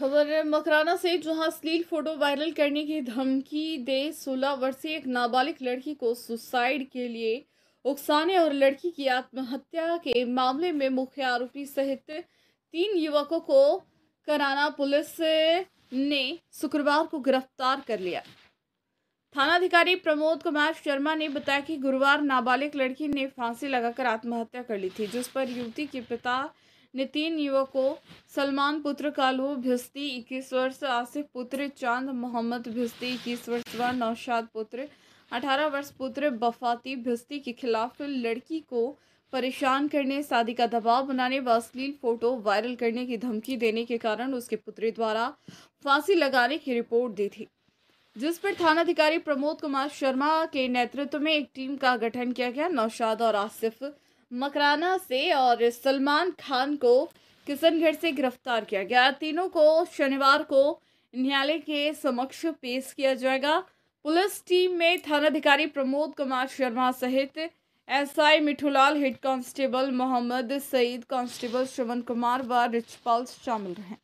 खबर है मकराना से जहां स्लील फोटो वायरल करने की धमकी दे सोलह वर्षीय एक नाबालिग लड़की को सुसाइड के लिए उकसाने और लड़की की आत्महत्या के मामले में मुख्य आरोपी सहित तीन युवकों को कराना पुलिस ने शुक्रवार को गिरफ्तार कर लिया थानाधिकारी प्रमोद कुमार शर्मा ने बताया कि गुरुवार नाबालिग लड़की ने फांसी लगाकर आत्महत्या कर ली थी जिस पर युवती के पिता ने तीन युवकों सलमान पुत्र कालू भिस्ती इक्कीस वर्ष आसिफ पुत्र चांद मोहम्मद भिस्ती इक्कीस वर्ष व नौशाद पुत्र अठारह वर्ष पुत्र बफाती भिस्ती के खिलाफ लड़की को परेशान करने शादी का दबाव बनाने व अश्लील फोटो वायरल करने की धमकी देने के कारण उसके पुत्री द्वारा फांसी लगाने की रिपोर्ट दी थी जिस पर थानाधिकारी प्रमोद कुमार शर्मा के नेतृत्व में एक टीम का गठन किया गया नौशाद और आसिफ मकराना से और सलमान खान को किशनगढ़ से गिरफ्तार किया गया तीनों को शनिवार को न्यायालय के समक्ष पेश किया जाएगा पुलिस टीम में थानाधिकारी प्रमोद कुमार शर्मा सहित SI Mithulal head constable Mohammad Saeed constable Shravan Kumar व रिचपाल शामिल रहें